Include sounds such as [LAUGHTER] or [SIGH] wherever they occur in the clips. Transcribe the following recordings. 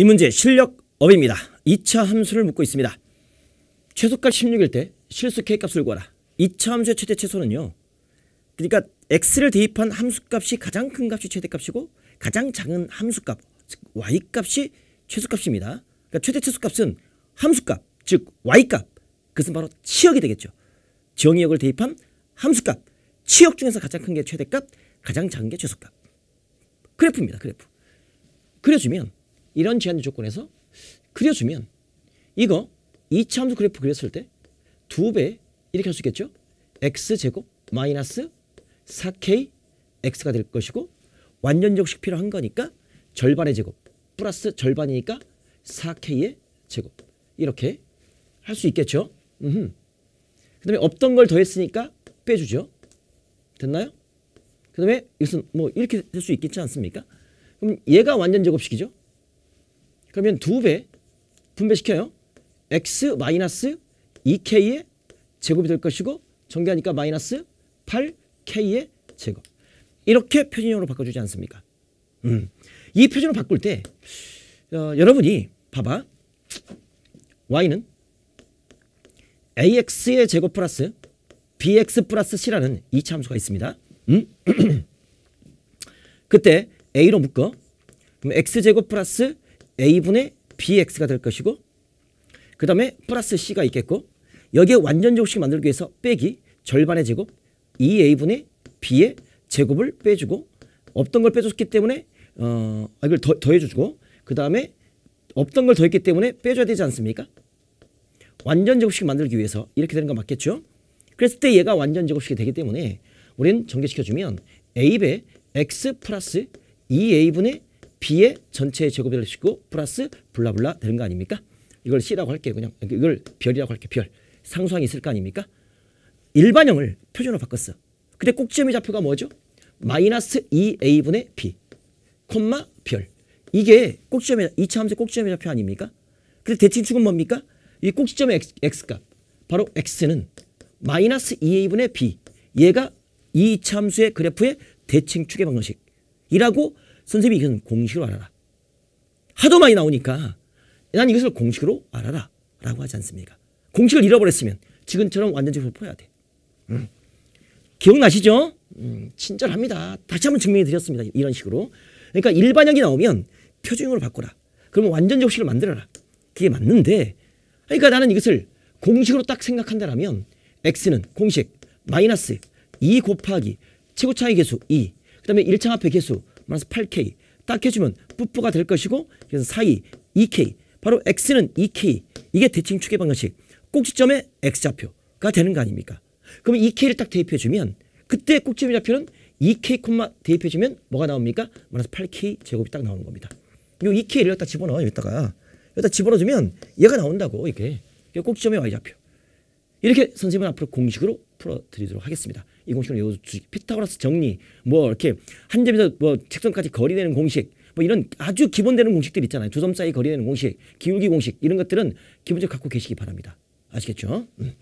이 문제 실력 업입니다. 2차 함수를 묻고 있습니다. 최소값 16일 때 실수 k값을 구하라. 2차 함수의 최대 최소는요. 그러니까 x를 대입한 함수값이 가장 큰 값이 최대값이고 가장 작은 함수값 즉 y값이 최소값입니다. 그러니까 최대 최소값은 함수값 즉 y값 그것은 바로 치역이 되겠죠. 정의역을 대입한 함수값 치역 중에서 가장 큰 게 최대값 가장 작은 게 최소값 그래프입니다. 그래프 그려주면 이런 제한 조건에서 그려주면 이거 이차함수 그래프 그렸을 때 두 배 이렇게 할 수 있겠죠? x제곱 마이너스 4k x가 될 것이고 완전적식 필요한 거니까 절반의 제곱 플러스 절반이니까 4k의 제곱 이렇게 할 수 있겠죠? 그 다음에 없던 걸 더했으니까 빼주죠. 됐나요? 그 다음에 이것은 뭐 이렇게 될 수 있겠지 않습니까? 그럼 얘가 완전 제곱식이죠. 그러면 두 배 분배시켜요. x 마이너스 2k의 제곱이 될 것이고 전개하니까 마이너스 8k의 제곱. 이렇게 표준형으로 바꿔주지 않습니까? 음. 이 표준을 바꿀 때 어, 여러분이 봐봐. y는 ax의 제곱 플러스 bx 플러스 c라는 이 참수가 있습니다. 음? [CLEARS THROAT] 그때 a로 묶어. 그럼 x제곱 플러스 a분의 bx가 될 것이고 그 다음에 플러스 c가 있겠고 여기에 완전 적식 만들기 위해서 빼기 절반의 제곱 2a분의 b의 제곱을 빼주고 없던 걸 빼줬기 때문에 어 아, 이걸 더, 더해주고 그 다음에 없던 걸 더했기 때문에 빼줘야 되지 않습니까? 완전 제곱식 만들기 위해서 이렇게 되는 거 맞겠죠? 그랬을 때 얘가 완전 제곱식이 되기 때문에 우리는 전개시켜주면 a배 x 플러스 2a분의 b 에전체에 제곱될 이 것이고 플러스 블라블라 되는 거 아닙니까? 이걸 C라고 할게 요 그냥 이걸 별이라고 할게 요 별. 상수항이 있을 거 아닙니까? 일반형을 표준으로 바꿨어. 근데 꼭지점의 좌표가 뭐죠? 마이너스 2a분의 b, 콤마 별. 이게 꼭지점의 2차 함수 꼭지점의 좌표 아닙니까? 근데 대칭축은 뭡니까? 이 꼭지점의 x, 값. 바로 x는 마이너스 2a분의 b. 얘가 2차 함수의 그래프의 대칭축의 방정식이라고 선생님이 이것은 공식으로 알아라. 하도 많이 나오니까 난 이것을 공식으로 알아라 라고 하지 않습니까? 공식을 잃어버렸으면 지금처럼 완전적으로 풀어야 돼. 음. 기억나시죠? 음, 친절합니다. 다시 한번 증명해 드렸습니다. 이런 식으로. 그러니까 일반형이 나오면 표준형으로 바꿔라. 그러면 완전 적식을 만들어라. 그게 맞는데 그러니까 나는 이것을 공식으로 딱 생각한다라면 x는 공식 마이너스 2 곱하기 최고차의 개수 2그 다음에 1창 앞의 개수 마이너스 8k 딱 해주면 뿌뿌가 될 것이고 그래서 4이 2k 바로 x는 2k 이게 대칭 축의 방정식 꼭지점의 x좌표가 되는 거 아닙니까? 그럼 2k를 딱 대입해주면 그때 꼭지점의 좌표는 2k 콤마 대입해주면 뭐가 나옵니까? 마이너스 8k 제곱이 딱 나오는 겁니다. 이 2k를 여기다 집어넣어 여기다가 여기다 집어넣어주면 얘가 나온다고 이렇게 꼭지점의 y좌표 이렇게 선생님은 앞으로 공식으로 풀어드리도록 하겠습니다. 이 공식을 외워서 주식 피타고라스 정리 뭐 이렇게 한 점에서 뭐책선까지 거리되는 공식 뭐 이런 아주 기본되는 공식들 있잖아요. 두 점 사이 거리되는 공식, 기울기 공식 이런 것들은 기본적으로 갖고 계시기 바랍니다. 아시겠죠? 음.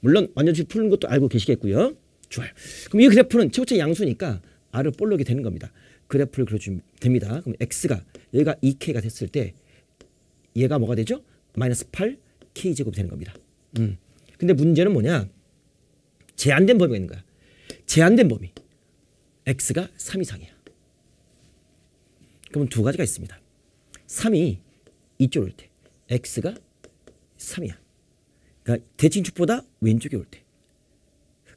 물론 완전히 푸는 것도 알고 계시겠고요. 좋아요. 그럼 이 그래프는 최고차 양수니까 R을 볼록이 되는 겁니다. 그 그래프를 그려주면 됩니다. 그럼 X가 여기가 2K가 됐을 때 얘가 뭐가 되죠? 마이너스 8K제곱이 되는 겁니다. 음. 근데 문제는 뭐냐? 제한된 범위가 있는 거야. 제한된 범위. x가 3 이상이야. 그럼 두 가지가 있습니다. 3이 이쪽으로 올 때, x가 3이야. 그러니까 대칭축보다 왼쪽에 올 때.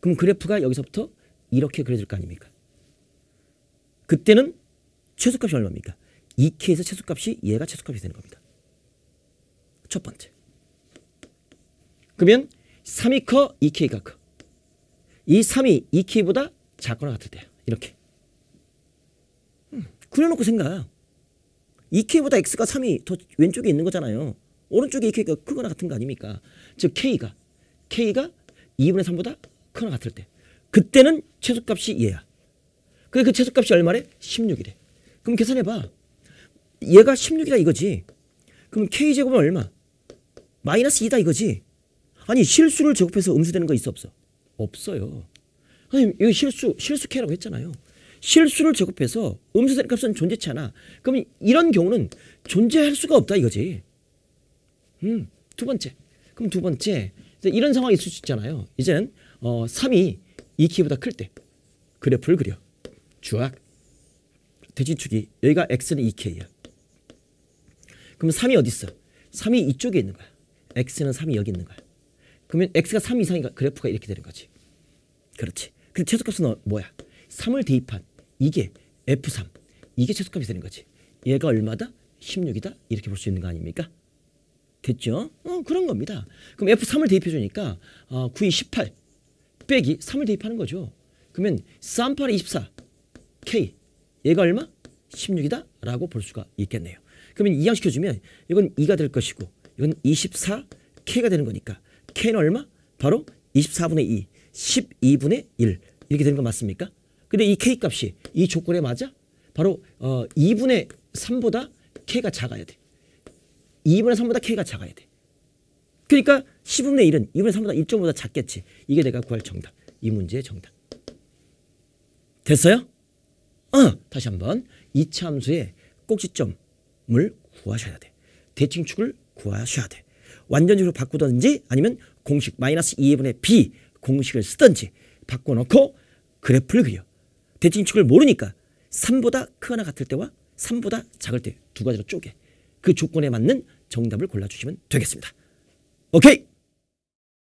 그럼 그래프가 여기서부터 이렇게 그려질 거 아닙니까? 그때는 최소값이 얼마입니까? 2K에서 최소값이 얘가 최소값이 되는 겁니다. 첫 번째. 그러면 3이 커, 2K가 커. 이 3이 2키보다 작거나 같을 때 이렇게. 음, 그려놓고 생각. 2K보다 X가 3이 더 왼쪽에 있는 거잖아요. 오른쪽에 2K가 크거나 같은 거 아닙니까? 즉 K가 K가 2분의 3보다 크거나 같을 때 그때는 최소값이 얘야. 그래 그 최소값이 얼마래? 16이래. 그럼 계산해봐. 얘가 16이다 이거지. 그럼 K제곱은 얼마? 마이너스 2다 이거지. 아니 실수를 제곱해서 음수되는 거 있어 없어? 없어요. 선생님 이거 실수 실수캐라고 했잖아요. 실수를 제곱해서 음수 대값은 존재치 않아. 그럼 이런 경우는 존재할 수가 없다 이거지. 음, 두 번째. 그럼 두 번째. 이런 상황이 있을 수 있잖아요. 이제 어, 3이 2키보다 클 때 그래프를 그려. 주악. 대지축이 여기가 x는 2k야. 그럼 3이 어디 있어? 3이 이쪽에 있는 거야. x는 3이 여기 있는 거야. 그러면 x가 3 이상이니까 그래프가 이렇게 되는 거지. 그렇지. 근데 최소값은 어, 뭐야? 3을 대입한 이게 f3. 이게 최소값이 되는 거지. 얘가 얼마다? 16이다. 이렇게 볼 수 있는 거 아닙니까? 됐죠? 어, 그런 겁니다. 그럼 F3을 대입해 주니까 어, 9 2, 18 빼기 3을 대입하는 거죠. 그러면 3, 8, 24 K 얘가 얼마? 16이다 라고 볼 수가 있겠네요. 그러면 이항시켜주면 이건 2가 될 것이고 이건 24K가 되는 거니까 K는 얼마? 바로 24분의 2, 12분의 1 이렇게 되는 거 맞습니까? 근데 이 K값이 이 조건에 맞아? 바로 어, 2분의 3보다 K가 작아야 돼. 2분의 3보다 K가 작아야 돼. 그러니까 10분의 1은 2분의 3보다 1.5보다 작겠지. 이게 내가 구할 정답. 이 문제의 정답. 됐어요? 어, 다시 한번 이차수의 꼭지점을 구하셔야 돼. 대칭축을 구하셔야 돼. 완전식으로 바꾸든지 아니면 공식 마이너스 2분의 b 공식을 쓰든지 바꿔놓고 그래프를 그려. 대칭 축을 모르니까 3보다 크거나 같을 때와 3보다 작을 때 두 가지로 쪼개. 그 조건에 맞는 정답을 골라주시면 되겠습니다. 오케이!